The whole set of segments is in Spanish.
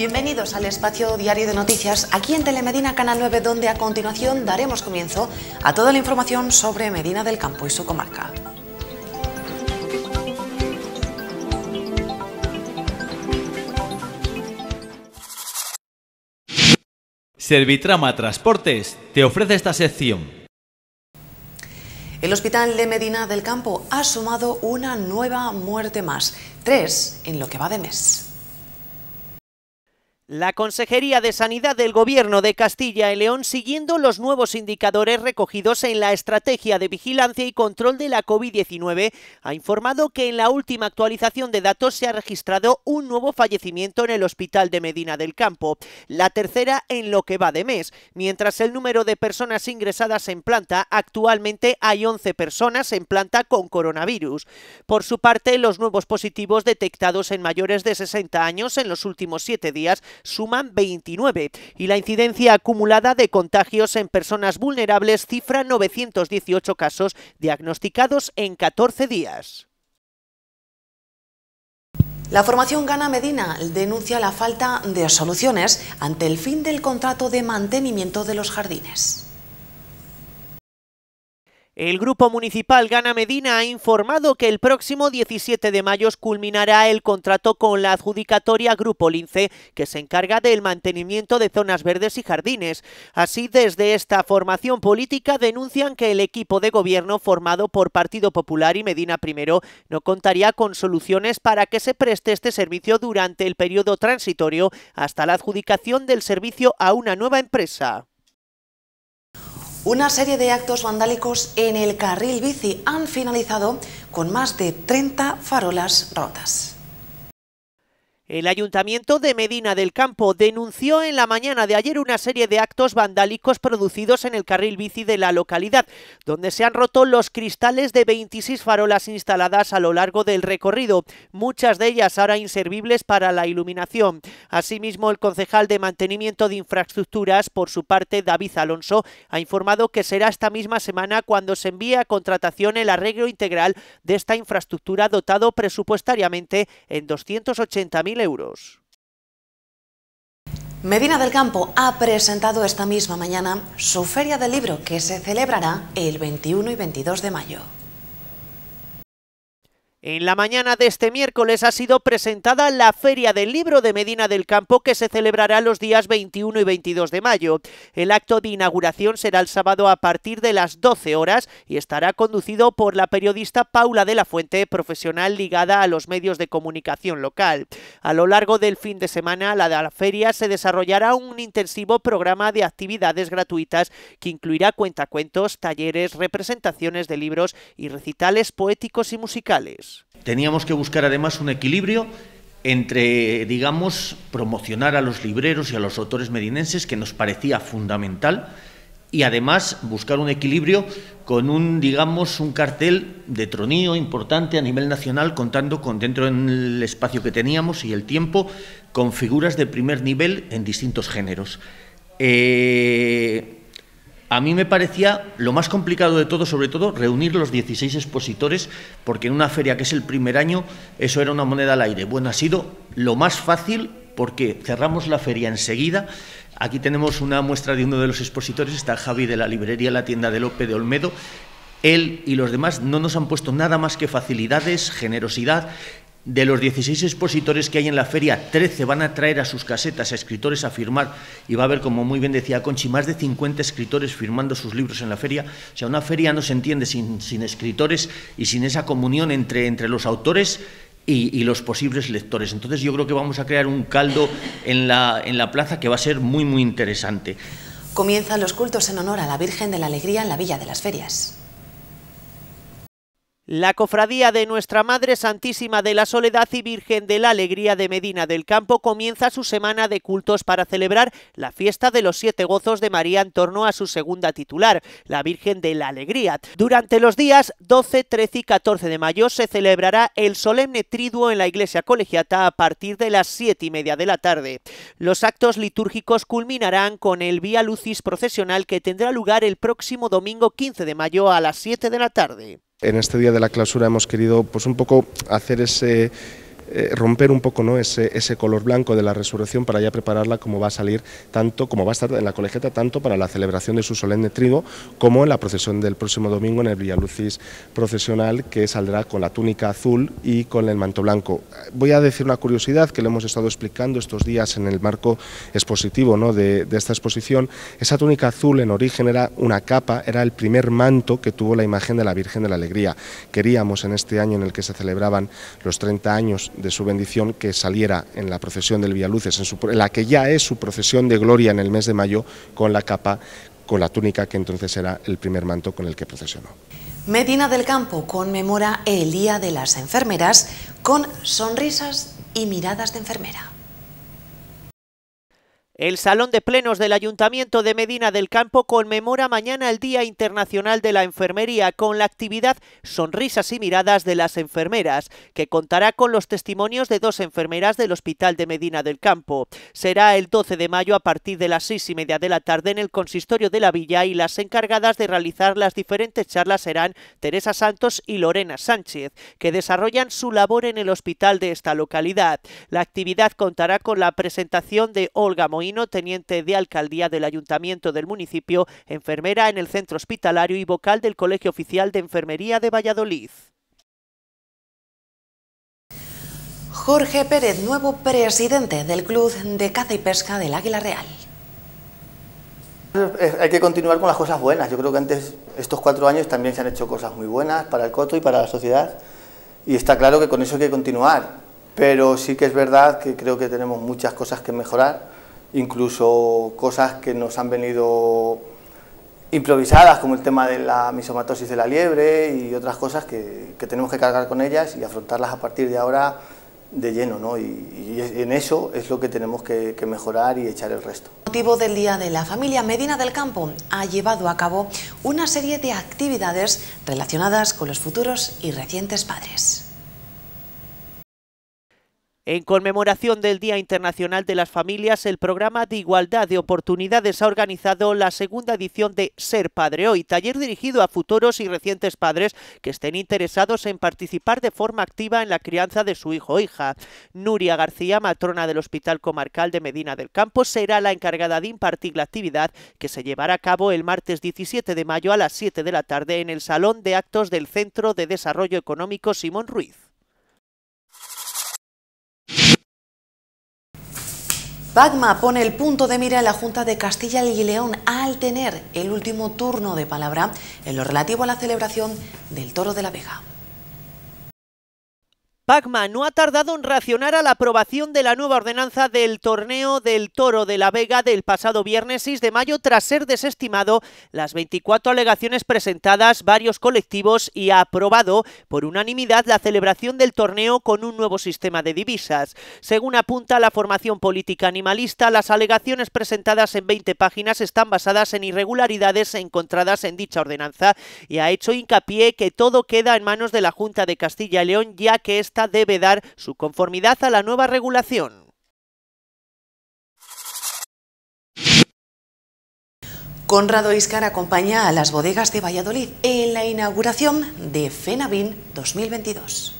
Bienvenidos al espacio diario de noticias aquí en Telemedina Canal 9, donde a continuación daremos comienzo a toda la información sobre Medina del Campo y su comarca. Servitrama Transportes te ofrece esta sección. El Hospital de Medina del Campo ha sumado una nueva muerte más, tres en lo que va de mes. La Consejería de Sanidad del Gobierno de Castilla y León, siguiendo los nuevos indicadores recogidos en la Estrategia de Vigilancia y Control de la COVID-19, ha informado que en la última actualización de datos se ha registrado un nuevo fallecimiento en el Hospital de Medina del Campo, la tercera en lo que va de mes, mientras el número de personas ingresadas en planta, actualmente hay 11 personas en planta con coronavirus. Por su parte, los nuevos positivos detectados en mayores de 60 años en los últimos siete días suman 29 y la incidencia acumulada de contagios en personas vulnerables cifra 918 casos diagnosticados en 14 días. La formación Gana Medina denuncia la falta de soluciones ante el fin del contrato de mantenimiento de los jardines. El Grupo Municipal Gana Medina ha informado que el próximo 17 de mayo culminará el contrato con la adjudicatoria Grupo Lince, que se encarga del mantenimiento de zonas verdes y jardines. Así, desde esta formación política denuncian que el equipo de gobierno formado por Partido Popular y Medina Primero no contaría con soluciones para que se preste este servicio durante el periodo transitorio hasta la adjudicación del servicio a una nueva empresa. Una serie de actos vandálicos en el carril bici han finalizado con más de 30 farolas rotas. El Ayuntamiento de Medina del Campo denunció en la mañana de ayer una serie de actos vandálicos producidos en el carril bici de la localidad, donde se han roto los cristales de 26 farolas instaladas a lo largo del recorrido, muchas de ellas ahora inservibles para la iluminación. Asimismo, el concejal de Mantenimiento de Infraestructuras, por su parte, David Alonso, ha informado que será esta misma semana cuando se envíe a contratación el arreglo integral de esta infraestructura dotado presupuestariamente en 280.000 euros. Medina del Campo ha presentado esta misma mañana su Feria del Libro que se celebrará el 21 y 22 de mayo. En la mañana de este miércoles ha sido presentada la Feria del Libro de Medina del Campo que se celebrará los días 21 y 22 de mayo. El acto de inauguración será el sábado a partir de las 12 horas y estará conducido por la periodista Paula de la Fuente, profesional ligada a los medios de comunicación local. A lo largo del fin de semana, la de la feria se desarrollará un intensivo programa de actividades gratuitas que incluirá cuentacuentos, talleres, representaciones de libros y recitales poéticos y musicales. Teníamos que buscar además un equilibrio entre, digamos, promocionar a los libreros y a los autores medinenses, que nos parecía fundamental, y además buscar un equilibrio con un, digamos, un cartel de tronío importante a nivel nacional, contando con dentro del espacio que teníamos y el tiempo, con figuras de primer nivel en distintos géneros. Eh, a mí me parecía lo más complicado de todo, sobre todo, reunir los 16 expositores, porque en una feria que es el primer año, eso era una moneda al aire. Bueno, ha sido lo más fácil porque cerramos la feria enseguida. Aquí tenemos una muestra de uno de los expositores, está Javi de la librería La Tienda de Lope de Olmedo. Él y los demás no nos han puesto nada más que facilidades, generosidad de los 16 expositores que hay en la feria, 13 van a traer a sus casetas a escritores a firmar y va a haber, como muy bien decía Conchi, más de 50 escritores firmando sus libros en la feria. O sea, una feria no se entiende sin, escritores y sin esa comunión entre, los autores y, los posibles lectores. Entonces yo creo que vamos a crear un caldo en la plaza que va a ser muy, muy interesante. Comienzan los cultos en honor a la Virgen de la Alegría en la Villa de las Ferias. La cofradía de Nuestra Madre Santísima de la Soledad y Virgen de la Alegría de Medina del Campo comienza su semana de cultos para celebrar la fiesta de los siete gozos de María en torno a su segunda titular, la Virgen de la Alegría. Durante los días 12, 13 y 14 de mayo se celebrará el solemne triduo en la iglesia colegiata a partir de las 7 y media de la tarde. Los actos litúrgicos culminarán con el Vía Lucis procesional que tendrá lugar el próximo domingo 15 de mayo a las 7 de la tarde. En este día de la clausura hemos querido pues un poco hacer ese eh, romper un poco ¿no? ese, ese color blanco de la resurrección para ya prepararla como va a salir tanto, como va a estar en la colegiata, tanto para la celebración de su solemne trigo como en la procesión del próximo domingo en el Villalucis procesional que saldrá con la túnica azul y con el manto blanco. Voy a decir una curiosidad que lo hemos estado explicando estos días en el marco expositivo ¿no? de, de esta exposición. Esa túnica azul en origen era una capa, era el primer manto que tuvo la imagen de la Virgen de la Alegría. Queríamos en este año en el que se celebraban los 30 años de su bendición que saliera en la procesión del Villaluces, en, la que ya es su procesión de gloria en el mes de mayo, con la capa, con la túnica que entonces era el primer manto con el que procesionó. Medina del Campo conmemora el Día de las Enfermeras con sonrisas y miradas de enfermera. El Salón de Plenos del Ayuntamiento de Medina del Campo conmemora mañana el Día Internacional de la Enfermería con la actividad Sonrisas y Miradas de las Enfermeras, que contará con los testimonios de dos enfermeras del Hospital de Medina del Campo. Será el 12 de mayo a partir de las seis y media de la tarde en el consistorio de la villa y las encargadas de realizar las diferentes charlas serán Teresa Santos y Lorena Sánchez, que desarrollan su labor en el hospital de esta localidad. La actividad contará con la presentación de Olga teniente de alcaldía del ayuntamiento del municipio, enfermera en el centro hospitalario y vocal del Colegio Oficial de Enfermería de Valladolid. Jorge Pérez, nuevo presidente del Club de Caza y Pesca del Águila Real. Eh, hay que continuar con las cosas buenas. Yo creo que antes, estos cuatro años, también se han hecho cosas muy buenas para el coto y para la sociedad. Y está claro que con eso hay que continuar. Pero sí que es verdad que creo que tenemos muchas cosas que mejorar incluso cosas que nos han venido improvisadas, como el tema de la misomatosis de la liebre y otras cosas que, tenemos que cargar con ellas y afrontarlas a partir de ahora de lleno, ¿no? Y, en eso es lo que tenemos que, que mejorar y echar el resto. El motivo del Día de la Familia Medina del Campo ha llevado a cabo una serie de actividades relacionadas con los futuros y recientes padres. En conmemoración del Día Internacional de las Familias, el programa de Igualdad de Oportunidades ha organizado la segunda edición de Ser Padre Hoy, taller dirigido a futuros y recientes padres que estén interesados en participar de forma activa en la crianza de su hijo o hija. Nuria García, matrona del Hospital Comarcal de Medina del Campo, será la encargada de impartir la actividad que se llevará a cabo el martes 17 de mayo a las 7 de la tarde en el Salón de Actos del Centro de Desarrollo Económico Simón Ruiz. Bagma pone el punto de mira en la Junta de Castilla y León al tener el último turno de palabra en lo relativo a la celebración del Toro de la Vega. Pacma no ha tardado en reaccionar a la aprobación de la nueva ordenanza del torneo del Toro de la Vega del pasado viernes 6 de mayo tras ser desestimado las 24 alegaciones presentadas varios colectivos y ha aprobado por unanimidad la celebración del torneo con un nuevo sistema de divisas. Según apunta la formación política animalista, las alegaciones presentadas en 20 páginas están basadas en irregularidades encontradas en dicha ordenanza y ha hecho hincapié que todo queda en manos de la Junta de Castilla y León ya que esta debe dar su conformidad a la nueva regulación. Conrado Iscar acompaña a las bodegas de Valladolid en la inauguración de FENAVIN 2022.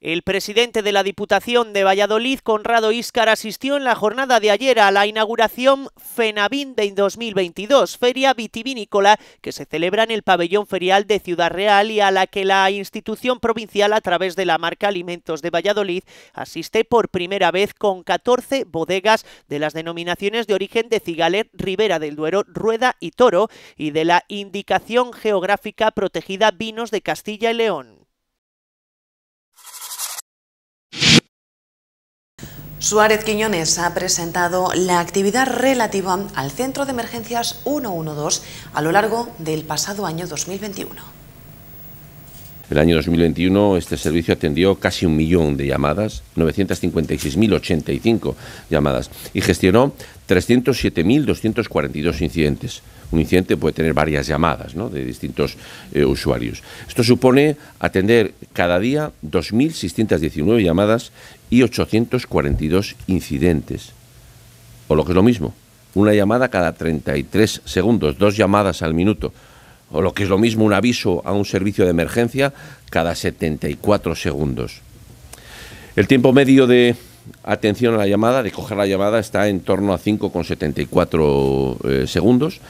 El presidente de la Diputación de Valladolid, Conrado Íscar, asistió en la jornada de ayer a la inauguración FENAVIN de 2022, feria vitivinícola que se celebra en el pabellón ferial de Ciudad Real y a la que la institución provincial a través de la marca Alimentos de Valladolid asiste por primera vez con 14 bodegas de las denominaciones de origen de Cigaler, Ribera del Duero, Rueda y Toro y de la indicación geográfica protegida Vinos de Castilla y León. Suárez Quiñones ha presentado la actividad relativa al Centro de Emergencias 112 a lo largo del pasado año 2021. El año 2021 este servicio atendió casi un millón de llamadas, 956.085 llamadas, y gestionó 307.242 incidentes. Un incidente puede tener varias llamadas de distintos eh, usuarios. Esto supone atender cada día 2.619 llamadas y 842 incidentes. O lo que es lo mismo, una llamada cada 33 segundos, dos llamadas al minuto. O lo que es lo mismo, un aviso a un servicio de emergencia cada 74 segundos. El tiempo medio de atención a la llamada, de coger la llamada, está en torno a 5,74 eh, segundos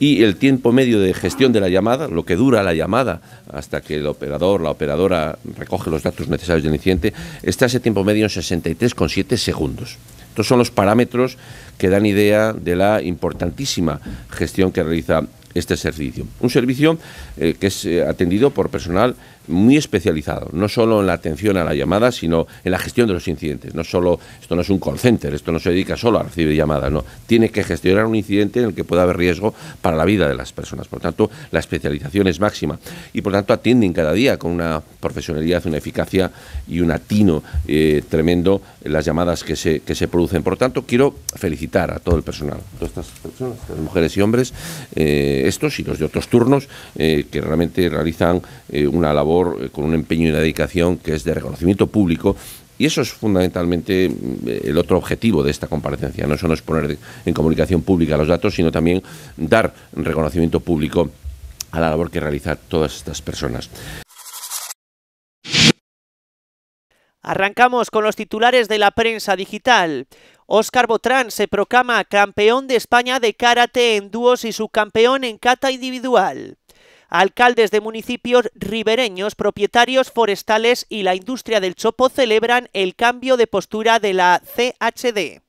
y el tiempo medio de gestión de la llamada, lo que dura la llamada hasta que el operador, la operadora recoge los datos necesarios del incidente, está ese tiempo medio en 63,7 segundos. Estos son los parámetros que dan idea de la importantísima gestión que realiza este servicio. Un servicio eh, que es eh, atendido por personal muy especializado, no solo en la atención a la llamada, sino en la gestión de los incidentes. No solo, esto no es un call center, esto no se dedica solo a recibir llamadas, no. Tiene que gestionar un incidente en el que pueda haber riesgo para la vida de las personas. Por tanto, la especialización es máxima y por tanto atienden cada día con una profesionalidad, una eficacia y un atino eh, tremendo las llamadas que se, se producen. Por tanto, quiero felicitar a todo el personal, todas estas personas, las mujeres y hombres, eh, estos y los de otros turnos, eh, que realmente realizan una labor eh, con un empeño y una dedicación que es de reconocimiento público y eso es fundamentalmente mm, el otro objetivo de esta comparecencia. No solo es poner en comunicación pública los datos, sino también dar reconocimiento público a la labor que realizan todas estas personas. Arrancamos con los titulares de la prensa digital. Óscar Botrán se proclama campeón de España de karate en dúos y subcampeón en kata individual alcaldes de municipios ribereños, propietarios forestales y la industria del chopo celebran el cambio de postura de la CHD.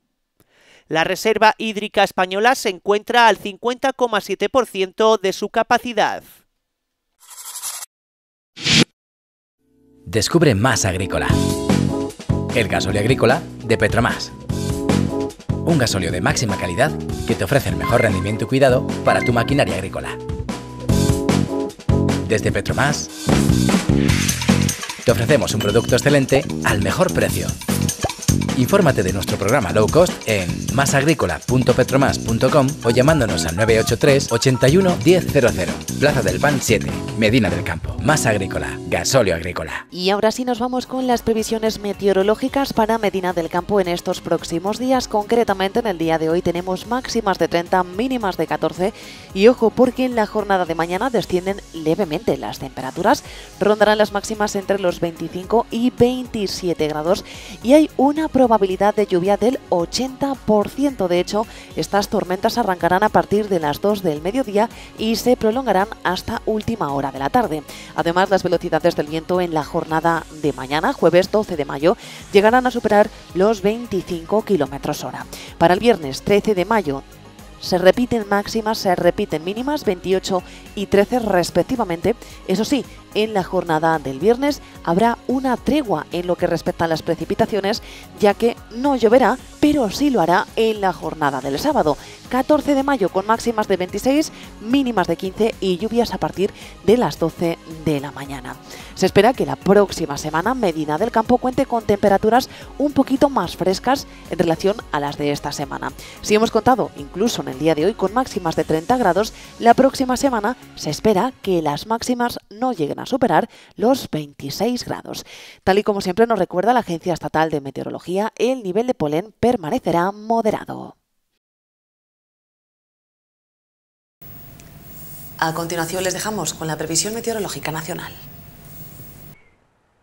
La Reserva Hídrica Española se encuentra al 50,7% de su capacidad. Descubre más agrícola. El gasóleo agrícola de Petromás. Un gasóleo de máxima calidad que te ofrece el mejor rendimiento y cuidado para tu maquinaria agrícola. Desde Petromás te ofrecemos un producto excelente al mejor precio. Infórmate de nuestro programa low cost en masagricola.petromas.com o llamándonos al 983 81 100. Plaza del Pan 7, Medina del Campo. Más agrícola, gasóleo agrícola. Y ahora sí nos vamos con las previsiones meteorológicas para Medina del Campo en estos próximos días. Concretamente en el día de hoy tenemos máximas de 30, mínimas de 14 y ojo porque en la jornada de mañana descienden levemente las temperaturas. Rondarán las máximas entre los 25 y 27 grados y hay una probabilidad probabilidad de lluvia del 80%. De hecho, estas tormentas arrancarán a partir de las 2 del mediodía y se prolongarán hasta última hora de la tarde. Además, las velocidades del viento en la jornada de mañana, jueves 12 de mayo, llegarán a superar los 25 kilómetros hora. Para el viernes 13 de mayo, se repiten máximas, se repiten mínimas, 28 y 13 respectivamente. Eso sí, en la jornada del viernes habrá una tregua en lo que respecta a las precipitaciones, ya que no lloverá pero sí lo hará en la jornada del sábado, 14 de mayo, con máximas de 26, mínimas de 15 y lluvias a partir de las 12 de la mañana. Se espera que la próxima semana Medina del Campo cuente con temperaturas un poquito más frescas en relación a las de esta semana. Si hemos contado incluso en el día de hoy con máximas de 30 grados, la próxima semana se espera que las máximas no lleguen a superar los 26 grados. Tal y como siempre nos recuerda la Agencia Estatal de Meteorología, el nivel de polen permanecerá moderado. A continuación les dejamos con la previsión meteorológica nacional.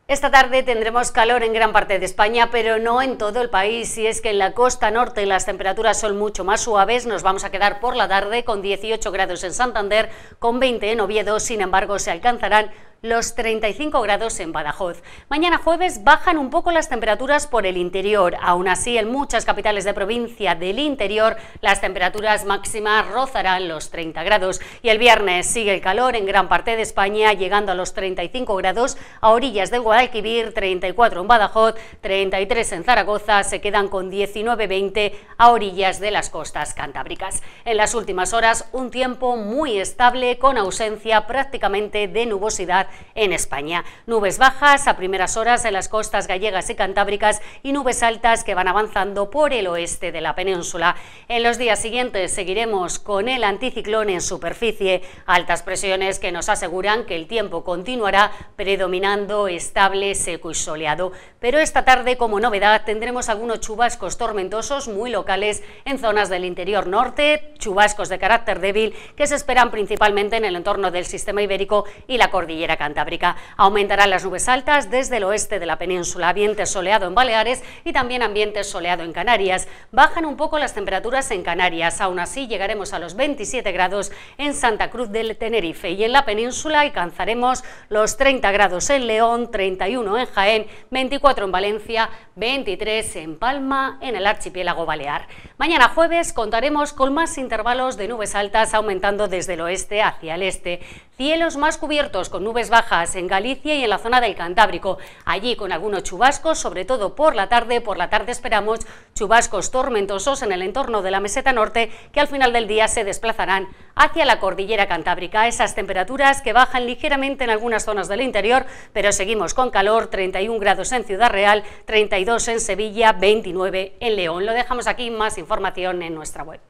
Esta tarde tendremos calor en gran parte de España, pero no en todo el país. si es que en la costa norte las temperaturas son mucho más suaves. Nos vamos a quedar por la tarde con 18 grados en Santander, con 20 en Oviedo. Sin embargo, se alcanzarán los 35 grados en Badajoz. Mañana jueves bajan un poco las temperaturas por el interior. Aún así, en muchas capitales de provincia del interior, las temperaturas máximas rozarán los 30 grados. Y el viernes sigue el calor en gran parte de España, llegando a los 35 grados a orillas del Guadalquivir, 34 en Badajoz, 33 en Zaragoza, se quedan con 19-20 a orillas de las costas cantábricas. En las últimas horas, un tiempo muy estable con ausencia prácticamente de nubosidad en España. Nubes bajas a primeras horas en las costas gallegas y cantábricas y nubes altas que van avanzando por el oeste de la península. En los días siguientes seguiremos con el anticiclón en superficie, altas presiones que nos aseguran que el tiempo continuará predominando estable, seco y soleado. Pero esta tarde, como novedad, tendremos algunos chubascos tormentosos muy locales en zonas del interior norte, chubascos de carácter débil que se esperan principalmente en el entorno del sistema ibérico y la cordillera cantábrica. Aumentarán las nubes altas desde el oeste de la península, ambiente soleado en Baleares y también ambiente soleado en Canarias. Bajan un poco las temperaturas en Canarias, aún así llegaremos a los 27 grados en Santa Cruz del Tenerife y en la península alcanzaremos los 30 grados en León, 31 en Jaén, 24 en Valencia, 23 en Palma, en el archipiélago Balear. Mañana jueves contaremos con más intervalos de nubes altas aumentando desde el oeste hacia el este, cielos más cubiertos con nubes Bajas, en Galicia y en la zona del Cantábrico. Allí con algunos chubascos, sobre todo por la tarde. Por la tarde esperamos chubascos tormentosos en el entorno de la meseta norte que al final del día se desplazarán hacia la cordillera cantábrica. Esas temperaturas que bajan ligeramente en algunas zonas del interior, pero seguimos con calor, 31 grados en Ciudad Real, 32 en Sevilla, 29 en León. Lo dejamos aquí, más información en nuestra web.